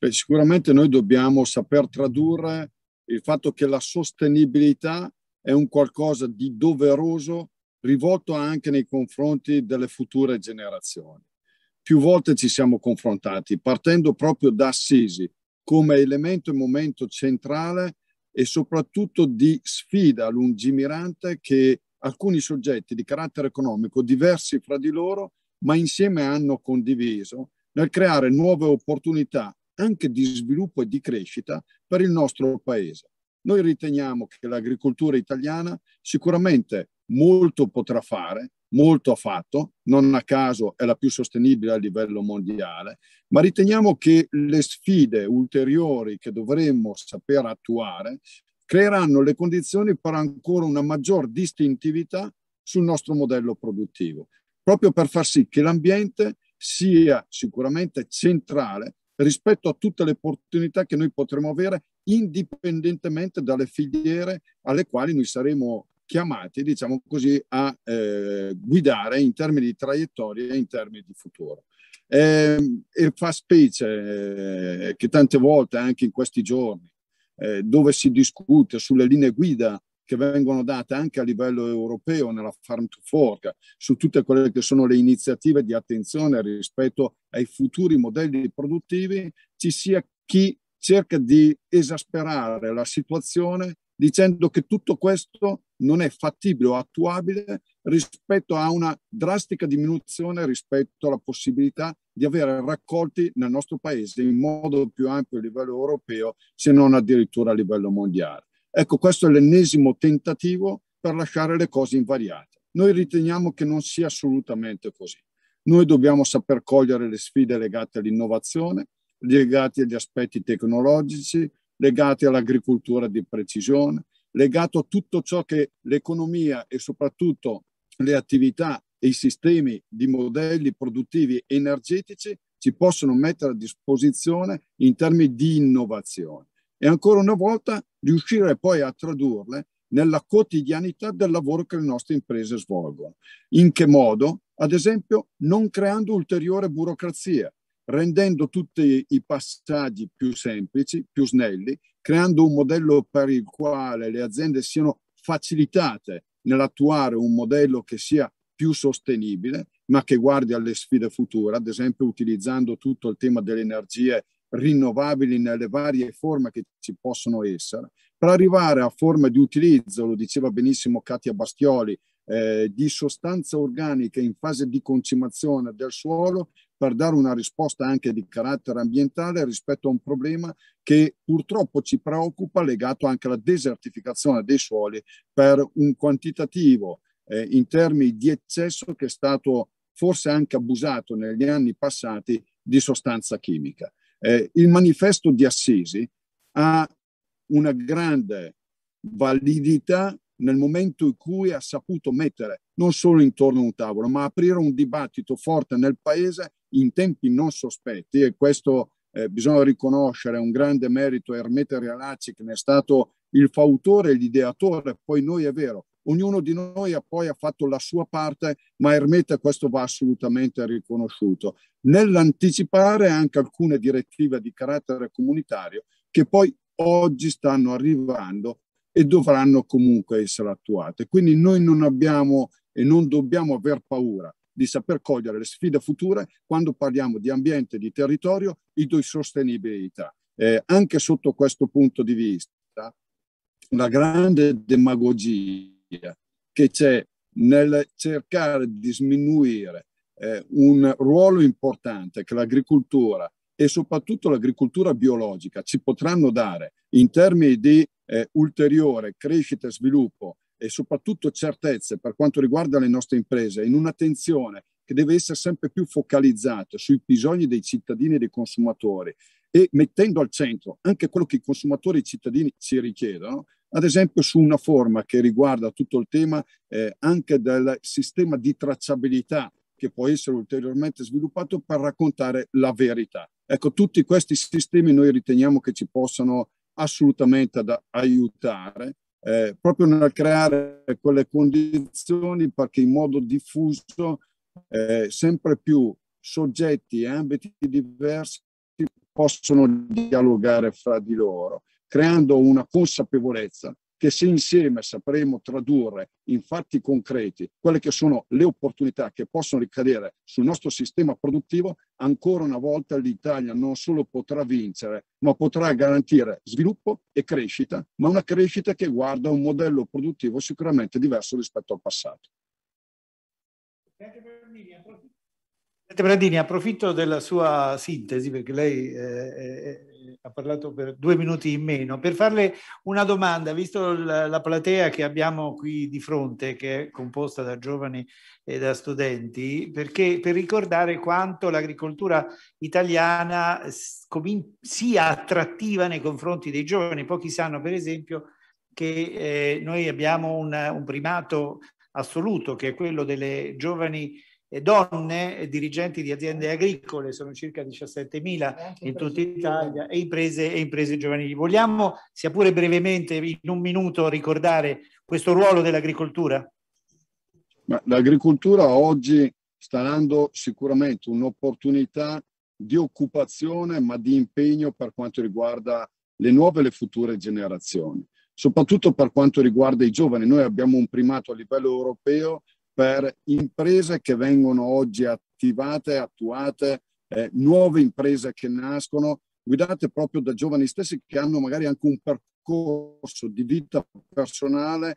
Beh, sicuramente noi dobbiamo saper tradurre il fatto che la sostenibilità è un qualcosa di doveroso rivolto anche nei confronti delle future generazioni. Più volte ci siamo confrontati, partendo proprio da Assisi come elemento e momento centrale e soprattutto di sfida lungimirante che alcuni soggetti di carattere economico diversi fra di loro, ma insieme hanno condiviso nel creare nuove opportunità anche di sviluppo e di crescita per il nostro paese. Noi riteniamo che l'agricoltura italiana sicuramente molto potrà fare, molto ha fatto, non a caso è la più sostenibile a livello mondiale, ma riteniamo che le sfide ulteriori che dovremmo saper attuare creeranno le condizioni per ancora una maggior distintività sul nostro modello produttivo, proprio per far sì che l'ambiente sia sicuramente centrale rispetto a tutte le opportunità che noi potremo avere indipendentemente dalle filiere alle quali noi saremo chiamati, diciamo così, a eh, guidare in termini di traiettoria e in termini di futuro. Eh, e fa specie eh, che tante volte, anche in questi giorni, eh, dove si discute sulle linee guida che vengono date anche a livello europeo nella Farm to Fork, su tutte quelle che sono le iniziative di attenzione rispetto ai futuri modelli produttivi, ci sia chi cerca di esasperare la situazione dicendo che tutto questo non è fattibile o attuabile rispetto a una drastica diminuzione rispetto alla possibilità di avere raccolti nel nostro paese in modo più ampio a livello europeo, se non addirittura a livello mondiale. Ecco, questo è l'ennesimo tentativo per lasciare le cose invariate. Noi riteniamo che non sia assolutamente così. Noi dobbiamo saper cogliere le sfide legate all'innovazione, legate agli aspetti tecnologici, legate all'agricoltura di precisione, legato a tutto ciò che l'economia e soprattutto le attività e i sistemi di modelli produttivi energetici ci possono mettere a disposizione in termini di innovazione e ancora una volta riuscire poi a tradurle nella quotidianità del lavoro che le nostre imprese svolgono. In che modo? Ad esempio, non creando ulteriore burocrazia, rendendo tutti i passaggi più semplici, più snelli, creando un modello per il quale le aziende siano facilitate nell'attuare un modello che sia più sostenibile, ma che guardi alle sfide future, ad esempio utilizzando tutto il tema delle energie rinnovabili nelle varie forme che ci possono essere, per arrivare a forme di utilizzo, lo diceva benissimo Katia Bastioli, eh, di sostanza organica in fase di concimazione del suolo per dare una risposta anche di carattere ambientale rispetto a un problema che purtroppo ci preoccupa legato anche alla desertificazione dei suoli per un quantitativo eh, in termini di eccesso che è stato forse anche abusato negli anni passati di sostanza chimica. Eh, il manifesto di Assisi ha una grande validità nel momento in cui ha saputo mettere non solo intorno a un tavolo, ma aprire un dibattito forte nel paese in tempi non sospetti e questo eh, bisogna riconoscere un grande merito a Ermete Realacci che ne è stato il fautore l'ideatore, poi noi è vero, ognuno di noi ha poi fatto la sua parte, ma Ermete questo va assolutamente riconosciuto, nell'anticipare anche alcune direttive di carattere comunitario che poi oggi stanno arrivando e dovranno comunque essere attuate. Quindi noi non abbiamo e non dobbiamo aver paura di saper cogliere le sfide future quando parliamo di ambiente, di territorio e di sostenibilità. Eh, anche sotto questo punto di vista, la grande demagogia che c'è nel cercare di sminuire eh, un ruolo importante che l'agricoltura e soprattutto l'agricoltura biologica ci potranno dare in termini di eh, ulteriore crescita e sviluppo e soprattutto certezze per quanto riguarda le nostre imprese in un'attenzione che deve essere sempre più focalizzata sui bisogni dei cittadini e dei consumatori e mettendo al centro anche quello che i consumatori e i cittadini ci richiedono, ad esempio su una forma che riguarda tutto il tema eh, anche del sistema di tracciabilità che può essere ulteriormente sviluppato per raccontare la verità. Ecco, tutti questi sistemi noi riteniamo che ci possano assolutamente aiutare eh, proprio nel creare quelle condizioni perché in modo diffuso eh, sempre più soggetti e ambiti diversi possono dialogare fra di loro creando una consapevolezza che se insieme sapremo tradurre in fatti concreti quelle che sono le opportunità che possono ricadere sul nostro sistema produttivo, ancora una volta l'Italia non solo potrà vincere, ma potrà garantire sviluppo e crescita, ma una crescita che guarda un modello produttivo sicuramente diverso rispetto al passato. Presidente Brandini, approfitto della sua sintesi perché lei eh, ha parlato per due minuti in meno, per farle una domanda, visto la, la platea che abbiamo qui di fronte, che è composta da giovani e da studenti, perché, per ricordare quanto l'agricoltura italiana sia attrattiva nei confronti dei giovani. Pochi sanno, per esempio, che eh, noi abbiamo un, un primato assoluto, che è quello delle giovani donne dirigenti di aziende agricole, sono circa 17.000 in tutta Italia, e imprese, e imprese giovanili. Vogliamo, sia pure brevemente, in un minuto, ricordare questo ruolo dell'agricoltura? Ma l'agricoltura oggi sta dando sicuramente un'opportunità di occupazione, ma di impegno per quanto riguarda le nuove e le future generazioni, soprattutto per quanto riguarda i giovani. Noi abbiamo un primato a livello europeo per imprese che vengono oggi attivate, attuate, eh, nuove imprese che nascono, guidate proprio da giovani stessi che hanno magari anche un percorso di vita personale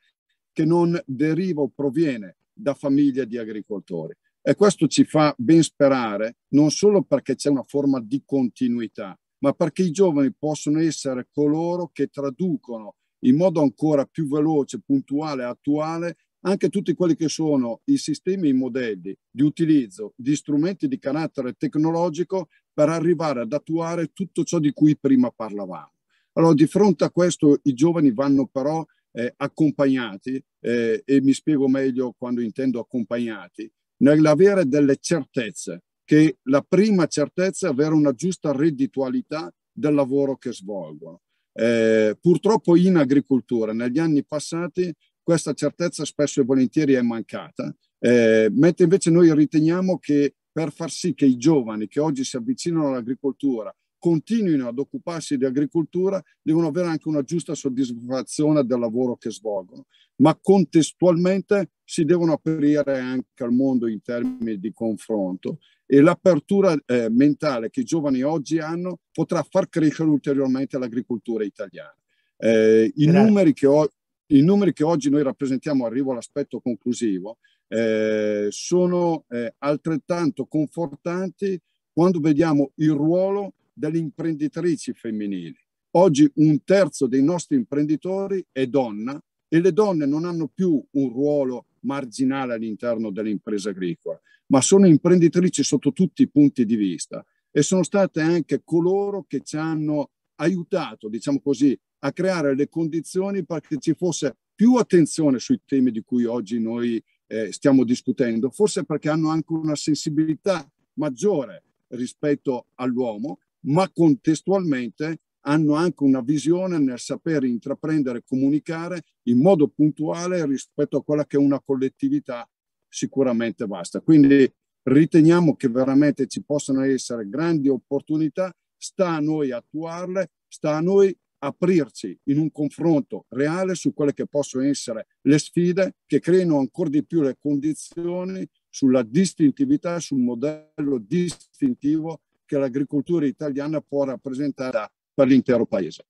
che non deriva o proviene da famiglie di agricoltori. E questo ci fa ben sperare, non solo perché c'è una forma di continuità, ma perché i giovani possono essere coloro che traducono in modo ancora più veloce, puntuale attuale anche tutti quelli che sono i sistemi e i modelli di utilizzo di strumenti di carattere tecnologico per arrivare ad attuare tutto ciò di cui prima parlavamo. Allora, di fronte a questo i giovani vanno però eh, accompagnati, eh, e mi spiego meglio quando intendo accompagnati, nell'avere delle certezze, che la prima certezza è avere una giusta redditualità del lavoro che svolgono. Eh, purtroppo in agricoltura negli anni passati questa certezza spesso e volentieri è mancata, eh, mentre invece noi riteniamo che per far sì che i giovani che oggi si avvicinano all'agricoltura continuino ad occuparsi di agricoltura, devono avere anche una giusta soddisfazione del lavoro che svolgono, ma contestualmente si devono aprire anche al mondo in termini di confronto e l'apertura eh, mentale che i giovani oggi hanno potrà far crescere ulteriormente l'agricoltura italiana. Eh, I numeri che ho, i numeri che oggi noi rappresentiamo, arrivo all'aspetto conclusivo, eh, sono eh, altrettanto confortanti quando vediamo il ruolo delle imprenditrici femminili. Oggi un terzo dei nostri imprenditori è donna e le donne non hanno più un ruolo marginale all'interno dell'impresa agricola, ma sono imprenditrici sotto tutti i punti di vista e sono state anche coloro che ci hanno aiutato, diciamo così, a creare le condizioni perché ci fosse più attenzione sui temi di cui oggi noi eh, stiamo discutendo, forse perché hanno anche una sensibilità maggiore rispetto all'uomo, ma contestualmente hanno anche una visione nel sapere intraprendere e comunicare in modo puntuale rispetto a quella che è una collettività sicuramente vasta. Quindi riteniamo che veramente ci possano essere grandi opportunità, sta a noi attuarle, sta a noi aprirci in un confronto reale su quelle che possono essere le sfide che creino ancora di più le condizioni sulla distintività, sul modello distintivo che l'agricoltura italiana può rappresentare per l'intero paese.